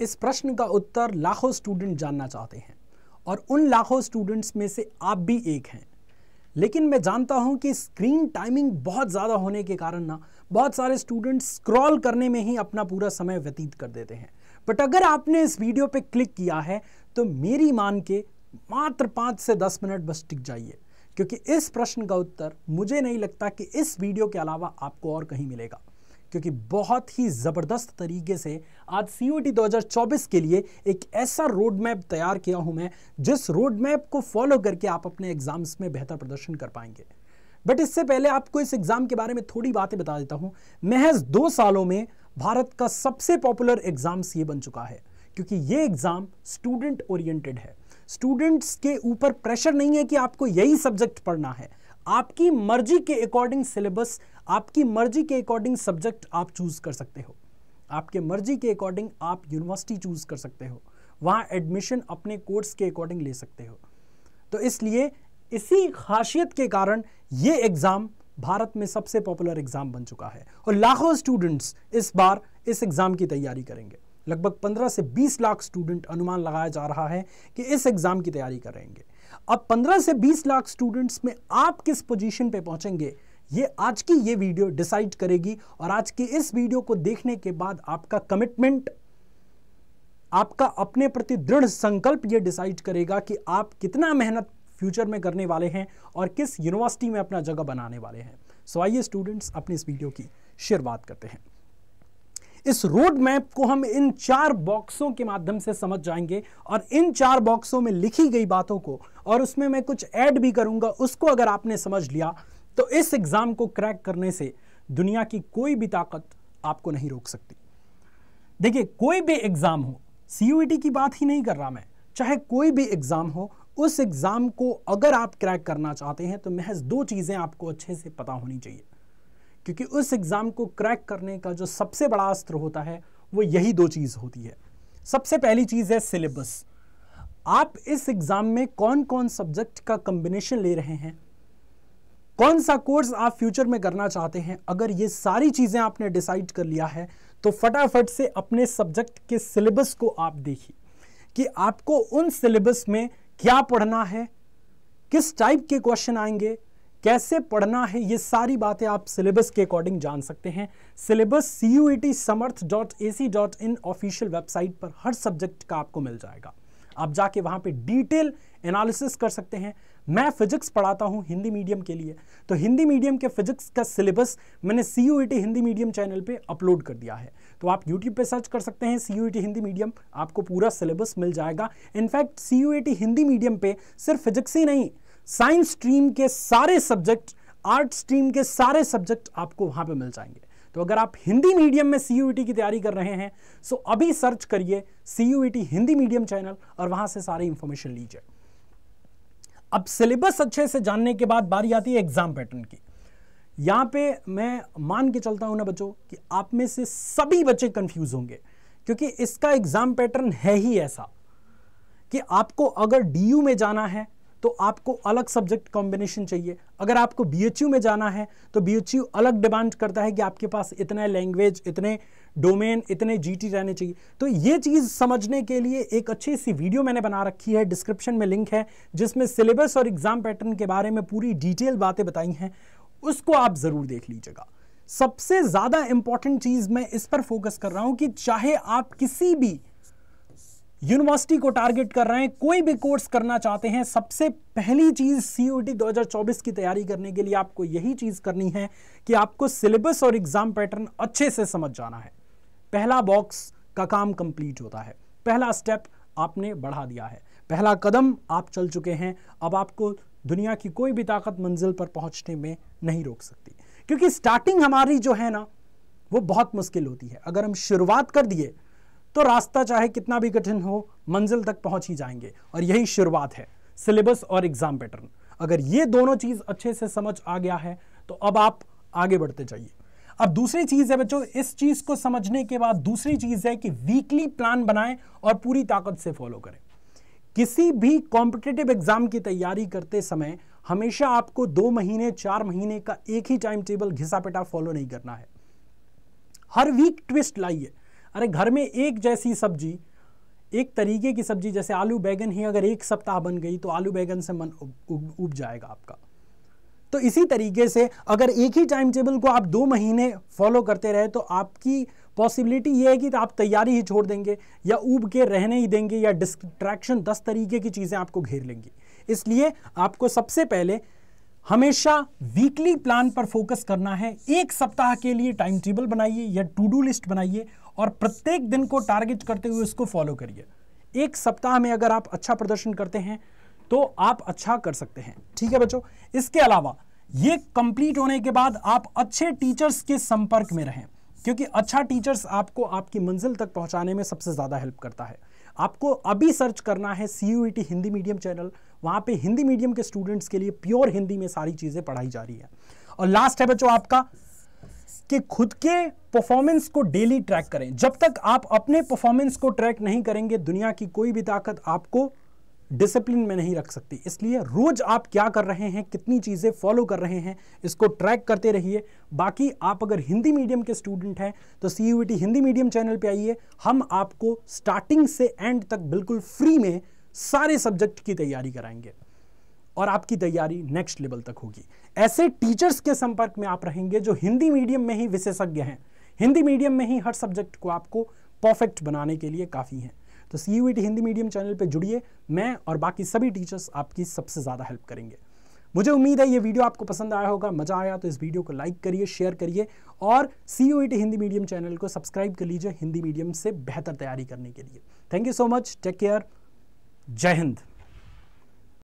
इस प्रश्न का उत्तर लाखों स्टूडेंट जानना चाहते हैं और उन लाखों स्टूडेंट्स में से आप भी एक हैं लेकिन मैं जानता हूं कि स्क्रीन टाइमिंग बहुत ज़्यादा होने के कारण ना बहुत सारे स्टूडेंट्स स्क्रॉल करने में ही अपना पूरा समय व्यतीत कर देते हैं बट अगर आपने इस वीडियो पे क्लिक किया है तो मेरी मान के मात्र पाँच से दस मिनट बस टिक जाइए क्योंकि इस प्रश्न का उत्तर मुझे नहीं लगता कि इस वीडियो के अलावा आपको और कहीं मिलेगा क्योंकि बहुत ही ज़बरदस्त तरीके से आज सी 2024 के लिए एक ऐसा रोड मैप तैयार किया हूं मैं जिस रोड मैप को फॉलो करके आप अपने एग्जाम्स में बेहतर प्रदर्शन कर पाएंगे बट इससे पहले आपको इस एग्ज़ाम के बारे में थोड़ी बातें बता देता हूं महज दो सालों में भारत का सबसे पॉपुलर एग्ज़ाम्स ये बन चुका है क्योंकि ये एग्ज़ाम स्टूडेंट ओरिएंटेड है स्टूडेंट्स के ऊपर प्रेशर नहीं है कि आपको यही सब्जेक्ट पढ़ना है आपकी मर्जी के अकॉर्डिंग सिलेबस आपकी मर्जी के अकॉर्डिंग सब्जेक्ट आप चूज़ कर सकते हो आपके मर्जी के अकॉर्डिंग आप यूनिवर्सिटी चूज़ कर सकते हो वहाँ एडमिशन अपने कोर्स के अकॉर्डिंग ले सकते हो तो इसलिए इसी खासियत के कारण ये एग्ज़ाम भारत में सबसे पॉपुलर एग्ज़ाम बन चुका है और लाखों स्टूडेंट्स इस बार इस एग्ज़ाम की तैयारी करेंगे लगभग 15 से 20 लाख स्टूडेंट अनुमान लगाया जा रहा है कि इस एग्ज़ाम की तैयारी करेंगे अब 15 से 20 लाख स्टूडेंट्स में आप किस पोजीशन पे पहुंचेंगे ये आज की ये वीडियो डिसाइड करेगी और आज की इस वीडियो को देखने के बाद आपका कमिटमेंट आपका अपने प्रति दृढ़ संकल्प ये डिसाइड करेगा कि आप कितना मेहनत फ्यूचर में करने वाले हैं और किस यूनिवर्सिटी में अपना जगह बनाने वाले हैं सो आइए स्टूडेंट्स अपनी इस वीडियो की शुरुआत करते हैं इस रोड मैप को हम इन चार बॉक्सों के माध्यम से समझ जाएंगे और इन चार बॉक्सों में लिखी गई बातों को और उसमें मैं कुछ ऐड भी करूंगा उसको अगर आपने समझ लिया तो इस एग्ज़ाम को क्रैक करने से दुनिया की कोई भी ताकत आपको नहीं रोक सकती देखिए कोई भी एग्ज़ाम हो सी e की बात ही नहीं कर रहा मैं चाहे कोई भी एग्ज़ाम हो उस एग्ज़ाम को अगर आप क्रैक करना चाहते हैं तो महज दो चीज़ें आपको अच्छे से पता होनी चाहिए क्योंकि उस एग्ज़ाम को क्रैक करने का जो सबसे बड़ा अस्त्र होता है वो यही दो चीज़ होती है सबसे पहली चीज़ है सिलेबस आप इस एग्ज़ाम में कौन कौन सब्जेक्ट का कंबिनेशन ले रहे हैं कौन सा कोर्स आप फ्यूचर में करना चाहते हैं अगर ये सारी चीज़ें आपने डिसाइड कर लिया है तो फटाफट से अपने सब्जेक्ट के सिलेबस को आप देखिए कि आपको उन सिलेबस में क्या पढ़ना है किस टाइप के क्वेश्चन आएंगे कैसे पढ़ना है ये सारी बातें आप सिलेबस के अकॉर्डिंग जान सकते हैं syllabus C U T Samarth dot A C dot in official website पर हर सब्जेक्ट का आपको मिल जाएगा आप जाके वहाँ पे डिटेल एनालिसिस कर सकते हैं मैं फिजिक्स पढ़ाता हूँ हिंदी मीडियम के लिए तो हिंदी मीडियम के फिजिक्स का सिलेबस मैंने C U T Hindi medium channel पे अपलोड कर दिया है तो आप यूट्यूब पे सर्च कर सकते हैं C U E T Hindi medium आपको पूरा सिलेबस मिल जाएगा in fact C U T Hindi medium पे सिर्फ फिजिक्स ही नहीं साइंस स्ट्रीम के सारे सब्जेक्ट आर्ट स्ट्रीम के सारे सब्जेक्ट आपको वहां पे मिल जाएंगे तो अगर आप हिंदी मीडियम में सी e की तैयारी कर रहे हैं सो अभी सर्च करिए C e Hindi medium channel और वहां से सारी इंफॉर्मेशन लीजिए अब सिलेबस अच्छे से जानने के बाद बारी आती है एग्जाम पैटर्न की यहां पे मैं मान के चलता हूं ना बच्चों कि आप में से सभी बच्चे कंफ्यूज होंगे क्योंकि इसका एग्जाम पैटर्न है ही ऐसा कि आपको अगर डीयू में जाना है तो आपको अलग सब्जेक्ट कॉम्बिनेशन चाहिए अगर आपको बी में जाना है तो बी अलग डिमांड करता है कि आपके पास इतने लैंग्वेज इतने डोमेन इतने जीटी रहने चाहिए तो ये चीज़ समझने के लिए एक अच्छी सी वीडियो मैंने बना रखी है डिस्क्रिप्शन में लिंक है जिसमें सिलेबस और एग्ज़ाम पैटर्न के बारे में पूरी डिटेल बातें बताई हैं उसको आप ज़रूर देख लीजिएगा सबसे ज़्यादा इंपॉर्टेंट चीज़ मैं इस पर फोकस कर रहा हूँ कि चाहे आप किसी भी यूनिवर्सिटी को टारगेट कर रहे हैं कोई भी कोर्स करना चाहते हैं सबसे पहली चीज़ सीयूटी 2024 की तैयारी करने के लिए आपको यही चीज़ करनी है कि आपको सिलेबस और एग्ज़ाम पैटर्न अच्छे से समझ जाना है पहला बॉक्स का काम कंप्लीट होता है पहला स्टेप आपने बढ़ा दिया है पहला कदम आप चल चुके हैं अब आपको दुनिया की कोई भी ताकत मंजिल पर पहुंचने में नहीं रोक सकती क्योंकि स्टार्टिंग हमारी जो है ना वो बहुत मुश्किल होती है अगर हम शुरुआत कर दिए तो रास्ता चाहे कितना भी कठिन हो मंजिल तक पहुंच ही जाएंगे और यही शुरुआत है सिलेबस और एग्जाम पैटर्न अगर ये दोनों चीज़ अच्छे से समझ आ गया है तो अब आप आगे बढ़ते जाइए अब दूसरी चीज़ है बच्चों इस चीज़ को समझने के बाद दूसरी चीज़ है कि वीकली प्लान बनाएं और पूरी ताकत से फॉलो करें किसी भी कॉम्पिटेटिव एग्जाम की तैयारी करते समय हमेशा आपको दो महीने चार महीने का एक ही टाइम टेबल घिसा पिटा फॉलो नहीं करना है हर वीक ट्विस्ट लाइए अरे घर में एक जैसी सब्जी एक तरीके की सब्जी जैसे आलू बैगन ही अगर एक सप्ताह बन गई तो आलू बैगन से मन उब जाएगा आपका तो इसी तरीके से अगर एक ही टाइम टेबल को आप दो महीने फॉलो करते रहे तो आपकी पॉसिबिलिटी ये है कि तो आप तैयारी ही छोड़ देंगे या उब के रहने ही देंगे या डिस्ट्रैक्शन दस तरीके की चीज़ें आपको घेर लेंगी इसलिए आपको सबसे पहले हमेशा वीकली प्लान पर फोकस करना है एक सप्ताह के लिए टाइम टेबल बनाइए या टू डू लिस्ट बनाइए और प्रत्येक दिन को टारगेट करते हुए इसको फॉलो करिए एक सप्ताह में अगर आप अच्छा प्रदर्शन करते हैं तो आप अच्छा कर सकते हैं ठीक है बच्चों इसके अलावा ये कंप्लीट होने के बाद आप अच्छे टीचर्स के संपर्क में रहें क्योंकि अच्छा टीचर्स आपको आपकी मंजिल तक पहुंचाने में सबसे ज़्यादा हेल्प करता है आपको अभी सर्च करना है C e Hindi medium channel वहां पे हिंदी मीडियम के स्टूडेंट्स के लिए प्योर हिंदी में सारी चीज़ें पढ़ाई जा रही है और लास्ट है बच्चों आपका कि खुद के परफॉर्मेंस को डेली ट्रैक करें जब तक आप अपने परफॉर्मेंस को ट्रैक नहीं करेंगे दुनिया की कोई भी ताकत आपको डिसिप्लिन में नहीं रख सकती इसलिए रोज आप क्या कर रहे हैं कितनी चीज़ें फॉलो कर रहे हैं इसको ट्रैक करते रहिए बाकी आप अगर हिंदी मीडियम के स्टूडेंट हैं तो सी हिंदी मीडियम चैनल पे आइए हम आपको स्टार्टिंग से एंड तक बिल्कुल फ्री में सारे सब्जेक्ट की तैयारी कराएंगे और आपकी तैयारी नेक्स्ट लेवल तक होगी ऐसे टीचर्स के संपर्क में आप रहेंगे जो हिंदी मीडियम में ही विशेषज्ञ हैं हिंदी मीडियम में ही हर सब्जेक्ट को आपको परफेक्ट बनाने के लिए काफ़ी हैं तो सी हिंदी मीडियम चैनल पर जुड़िए मैं और बाकी सभी टीचर्स आपकी सबसे ज़्यादा हेल्प करेंगे मुझे उम्मीद है ये वीडियो आपको पसंद आया होगा मजा आया तो इस वीडियो को लाइक करिए शेयर करिए और सी हिंदी मीडियम चैनल को सब्सक्राइब कर लीजिए हिंदी मीडियम से बेहतर तैयारी करने के लिए thank you so much take care जय हिंद